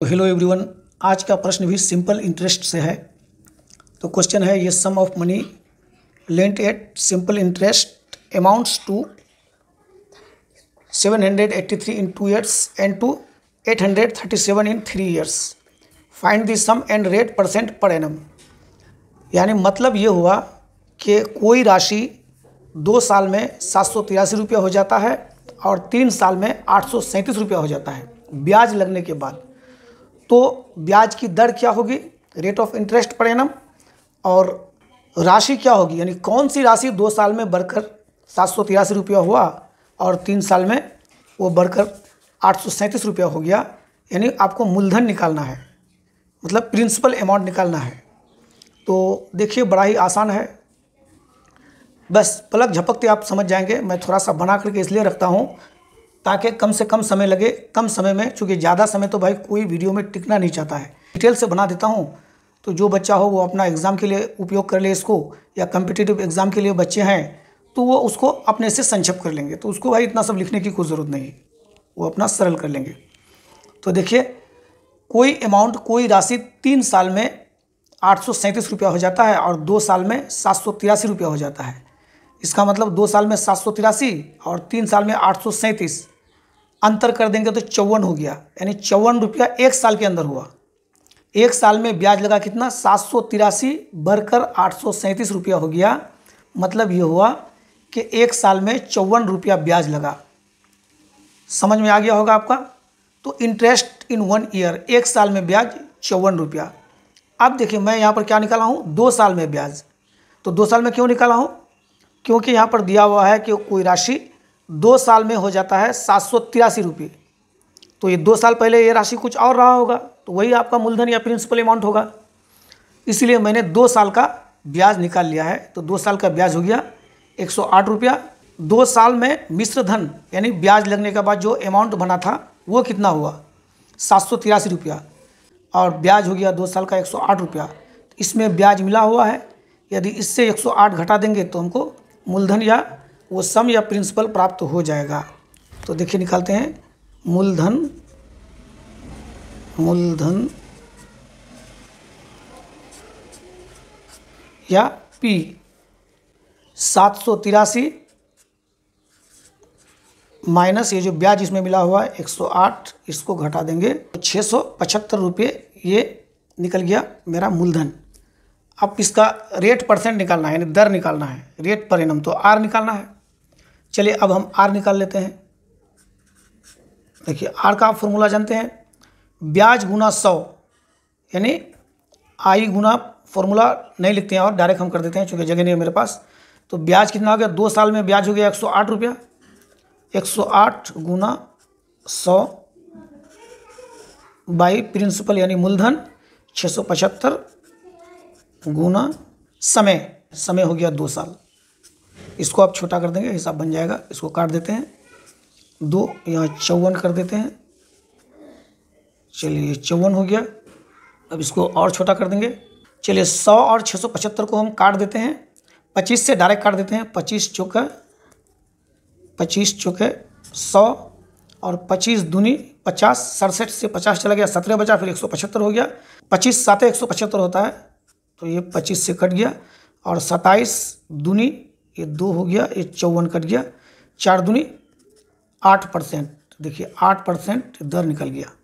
तो hello everyone आज का प्रश्न भी सिंपल इंटरेस्ट से है तो क्वेश्चन है ये sum of money lent at simple interest amounts to 783 and to eight hundred thirty seven in three years find the sum and rate percent per annum यानी मतलब ये हुआ कि कोई राशि दो साल में सात सौ तिरासी रुपया हो जाता है और तीन साल में आठ सौ सैंतीस रुपया हो जाता है ब्याज लगने के बाद तो ब्याज की दर क्या होगी rate of interest per annum और राशि क्या होगी यानी कौन सी राशि दो साल में बढ़कर सात सौ तिरासी रुपया हुआ और तीन साल में वो बढ़कर आठ सौ सैंतीस रुपया हो गया यानी आपको मूलधन निकालना है मतलब प्रिंसिपल अमाउंट निकालना है तो देखिए बड़ा ही आसान है बस पलक झपकते आप समझ जाएंगे मैं थोड़ा सा बना करके इसलिए रखता हूँ ताकि कम से कम समय लगे कम समय में चूँकि ज़्यादा समय तो भाई कोई वीडियो में टिकना नहीं चाहता है डिटेल से बना देता हूँ तो जो बच्चा हो वो अपना एग्ज़ाम के लिए उपयोग कर ले इसको या कम्पिटेटिव एग्ज़ाम के लिए बच्चे हैं तो वो उसको अपने से संक्षेप कर लेंगे तो उसको भाई इतना सब लिखने की कोई ज़रूरत नहीं वो अपना सरल कर लेंगे तो देखिए कोई अमाउंट कोई राशि तीन साल में आठ सौ सैंतीस रुपया हो जाता है और दो साल में सात सौ तिरासी रुपया हो जाता है इसका मतलब दो साल में सात सौ तिरासी और तीन साल में आठ सौ सैंतीस अंतर कर देंगे तो चौवन हो गया यानी चौवन रुपया एक साल के अंदर हुआ एक साल में ब्याज लगा कितना सात सौ तिरासी बढ़कर आठ सौ सैंतीस रुपया हो गया मतलब ये हुआ कि एक साल में चौवन रुपया ब्याज लगा समझ में आ गया होगा आपका तो इंटरेस्ट इन वन ईयर एक साल में ब्याज चौवन रुपया अब देखिए मैं यहाँ पर क्या निकाला हूँ दो साल में ब्याज तो दो साल में क्यों निकाला हूँ क्योंकि यहाँ पर दिया हुआ है कि कोई राशि दो साल में हो जाता है सात सौ तिरासी रुपये तो ये दो साल पहले ये राशि कुछ और रहा होगा तो वही आपका मूलधन या प्रिंसिपल अमाउंट होगा इसलिए मैंने दो साल का ब्याज निकाल लिया है तो दो साल का ब्याज हो गया एक सौ आठ रुपया दो साल में मिश्र धन यानी ब्याज लगने के बाद जो अमाउंट बना था वो कितना हुआ सात सौ तिरासी रुपया और ब्याज हो गया दो साल का एक सौ आठ रुपया इसमें ब्याज मिला हुआ है यदि इससे एक सौ आठ घटा देंगे तो हमको मूलधन या वो सम या प्रिंसिपल प्राप्त हो जाएगा तो देखिए निकालते हैं मूलधन मूलधन या पी सात सौ तिरासी माइनस ये जो ब्याज इसमें मिला हुआ है एक सौ आठ इसको घटा देंगे तो छः सौ पचहत्तर रुपये ये निकल गया मेरा मूलधन अब इसका रेट परसेंट निकालना है यानी दर निकालना है रेट पर इनम तो आर निकालना है चलिए अब हम आर निकाल लेते हैं देखिए आर का फॉर्मूला जानते हैं ब्याज गुना सौ यानी आई गुना फॉर्मूला नहीं लिखते हैं और डायरेक्ट हम कर देते हैं चूँकि जगह नहीं है मेरे पास तो ब्याज कितना हो गया दो साल में ब्याज हो गया एक सौ आठ रुपया एक सौ आठ गुना सौ बाई प्रिंसिपल यानी मूलधन छः सौ पचहत्तर गुना समय समय हो गया दो साल इसको आप छोटा कर देंगे हिसाब बन जाएगा इसको काट देते हैं दो यहाँ चौवन कर देते हैं चलिए चौवन हो गया अब इसको और छोटा कर देंगे चलिए सौ और छः सौ पचहत्तर को हम काट देते हैं पच्चीस से डायरेक्ट काट देते हैं पच्चीस चौक पच्चीस चौक सौ और पच्चीस दूनी पचास सड़सठ से पचास चला गया सत्रह बचा फिर एक सौ पचहत्तर हो गया पच्चीस सात एक सौ पचहत्तर होता है तो ये पच्चीस से कट गया और सत्ताईस दूनी ये दो हो गया ये चौवन कट गया चार दूनी आठ परसेंट देखिए आठ परसेंट दर निकल गया